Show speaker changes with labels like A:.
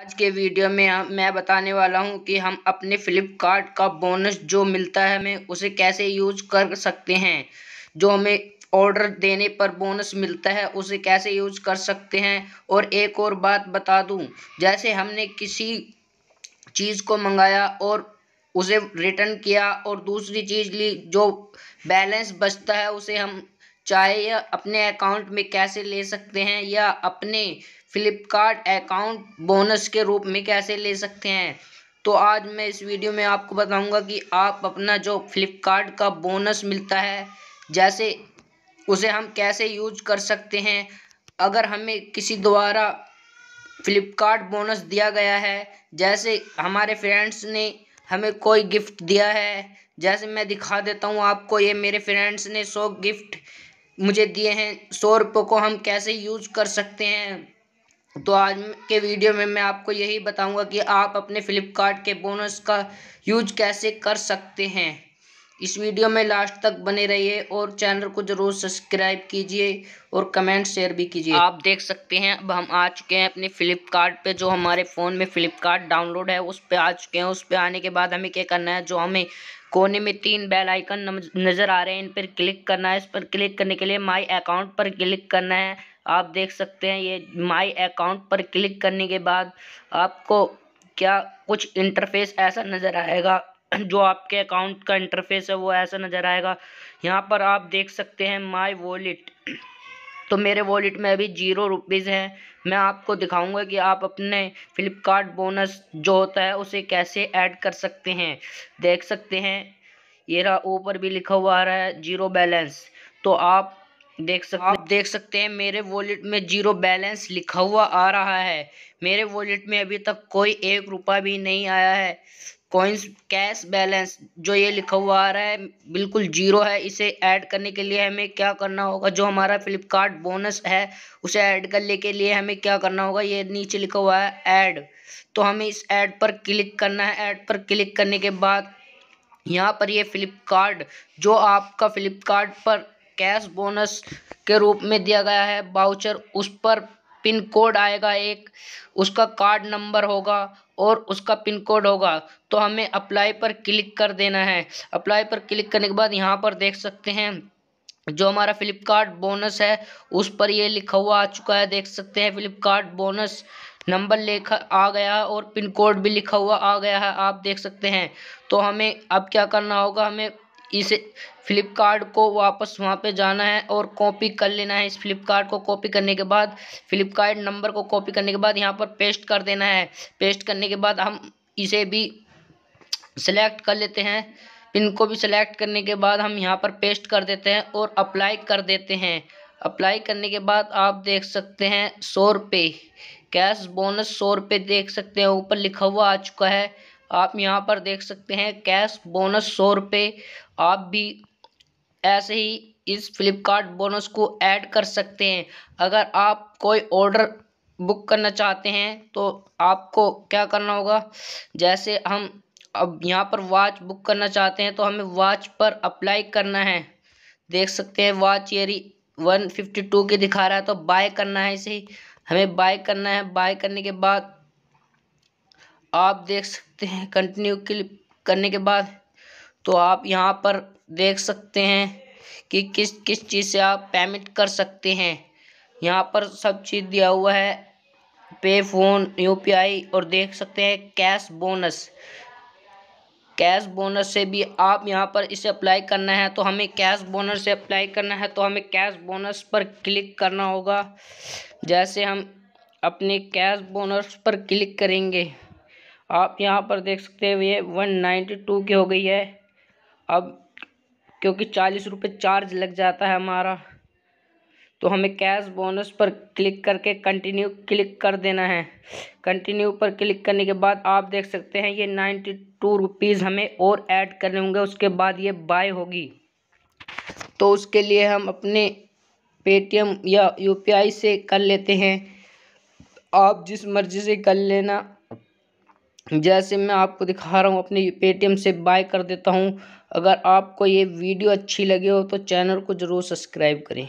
A: आज के वीडियो में मैं बताने वाला हूं कि हम अपने फ़्लिपकार्ट का बोनस जो मिलता है हमें उसे कैसे यूज कर सकते हैं जो हमें ऑर्डर देने पर बोनस मिलता है उसे कैसे यूज कर सकते हैं और एक और बात बता दूं जैसे हमने किसी चीज़ को मंगाया और उसे रिटर्न किया और दूसरी चीज़ ली जो बैलेंस बचता है उसे हम चाहे यह अपने अकाउंट में कैसे ले सकते हैं या अपने फ्लिपकार्ट अकाउंट बोनस के रूप में कैसे ले सकते हैं तो आज मैं इस वीडियो में आपको बताऊंगा कि आप अपना जो फ्लिपकार्ट का बोनस मिलता है जैसे उसे हम कैसे यूज कर सकते हैं अगर हमें किसी द्वारा फ्लिपकार्ट बोनस दिया गया है जैसे हमारे फ्रेंड्स ने हमें कोई गिफ्ट दिया है जैसे मैं दिखा देता हूँ आपको ये मेरे फ्रेंड्स ने सो गिफ्ट मुझे दिए हैं सौ रुपये को हम कैसे यूज कर सकते हैं तो आज के वीडियो में मैं आपको यही बताऊंगा कि आप अपने फ़्लिपकार्ट के बोनस का यूज कैसे कर सकते हैं इस वीडियो में लास्ट तक बने रहिए और चैनल को ज़रूर सब्सक्राइब कीजिए और कमेंट शेयर भी कीजिए आप देख सकते हैं अब हम आ चुके हैं अपने फ़्लिपकार्ट पे जो हमारे फ़ोन में फ़्लिपकार्ट डाउनलोड है उस पर आ चुके हैं उस पर आने के बाद हमें क्या करना है जो हमें कोने में तीन बेल आइकन नज़र आ रहे हैं इन पर क्लिक करना है इस पर क्लिक करने के लिए माय अकाउंट पर क्लिक करना है आप देख सकते हैं ये माय अकाउंट पर क्लिक करने के बाद आपको क्या कुछ इंटरफेस ऐसा नज़र आएगा जो आपके अकाउंट का इंटरफेस है वो ऐसा नज़र आएगा यहाँ पर आप देख सकते हैं माई वॉलेट तो मेरे वॉलेट में अभी जीरो रुपीज़ हैं मैं आपको दिखाऊंगा कि आप अपने फ़्लिपकार्ट बोनस जो होता है उसे कैसे ऐड कर सकते हैं देख सकते हैं ये रहा ऊपर भी लिखा हुआ आ रहा है जीरो बैलेंस तो आप देख सकते आप देख सकते हैं मेरे वॉलेट में जीरो बैलेंस लिखा हुआ आ रहा है मेरे वॉलेट में अभी तक कोई एक रुपया भी नहीं आया है कॉइन्स कैश बैलेंस जो ये लिखा हुआ आ रहा है बिल्कुल जीरो है इसे ऐड करने के लिए हमें क्या करना होगा जो हमारा फ्लिपकार्ट बोनस है उसे ऐड करने के लिए हमें क्या करना होगा ये नीचे लिखा हुआ है ऐड तो हमें इस ऐड पर क्लिक करना है ऐड पर क्लिक करने के बाद यहाँ पर ये फ्लिपकार्ट जो आपका फ्लिपकार्ट पर कैश बोनस के रूप में दिया गया है बाउचर उस पर पिन कोड आएगा एक उसका कार्ड नंबर होगा और उसका पिन कोड होगा तो हमें अप्लाई पर क्लिक कर देना है अप्लाई पर क्लिक करने के बाद यहाँ पर देख सकते हैं जो हमारा फ्लिपकार्ट बोनस है उस पर ये लिखा हुआ आ चुका है देख सकते हैं फ्लिपकार्ट बोनस नंबर लिखा आ गया और पिन कोड भी लिखा हुआ आ गया है आप देख सकते हैं तो हमें अब क्या करना होगा हमें इस फ्लिपकार्ट को वापस वहाँ पे जाना है और कॉपी कर लेना है इस फ्लिपकार्ट को कॉपी करने के बाद फ्लिपकार्ट नंबर को कॉपी करने के बाद यहाँ पर पेस्ट कर देना है पेस्ट करने के बाद हम इसे भी सिलेक्ट कर लेते हैं पिन को भी सिलेक्ट करने के बाद हम यहाँ पर पेस्ट कर देते हैं और अप्लाई कर देते हैं अप्लाई करने के बाद आप देख सकते हैं सौ रुपये कैश बोनस सौ रुपये देख सकते हैं ऊपर लिखा हुआ आ चुका है आप यहाँ पर देख सकते हैं कैश बोनस सौ रुपये आप भी ऐसे ही इस फ्लिपकार्ट बोनस को ऐड कर सकते हैं अगर आप कोई ऑर्डर बुक करना चाहते हैं तो आपको क्या करना होगा जैसे हम अब यहाँ पर वाच बुक करना चाहते हैं तो हमें वाच पर अप्लाई करना है देख सकते हैं वॉच येरी वन फिफ्टी टू की दिखा रहा है तो बाय करना है इसे हमें बाय करना है बाय करने के बाद आप देख सकते हैं कंटिन्यू क्लिक करने के बाद तो आप यहाँ पर देख सकते हैं कि किस किस चीज़ से आप पेमेंट कर सकते हैं यहाँ पर सब चीज़ दिया हुआ है पे फोन यू और देख सकते हैं कैश बोनस कैश बोनस से भी आप यहाँ पर इसे अप्लाई करना है तो हमें कैश बोनस से अप्लाई करना है तो हमें कैश बोनस पर क्लिक करना होगा जैसे हम अपने कैश बोनस पर क्लिक करेंगे आप यहाँ पर देख सकते हैं ये वन नाइन्टी टू की हो गई है अब क्योंकि चालीस रुपये चार्ज लग जाता है हमारा तो हमें कैश बोनस पर क्लिक करके कंटिन्यू क्लिक कर देना है कंटिन्यू पर क्लिक करने के बाद आप देख सकते हैं ये नाइन्टी टू रुपीज़ हमें और ऐड करने होंगे उसके बाद ये बाय होगी तो उसके लिए हम अपने पेटीएम या यूपीआई से कर लेते हैं आप जिस मर्ज़ी से कर लेना जैसे मैं आपको दिखा रहा हूँ अपनी पेटीएम से बाय कर देता हूँ अगर आपको ये वीडियो अच्छी लगे हो तो चैनल को ज़रूर सब्सक्राइब करें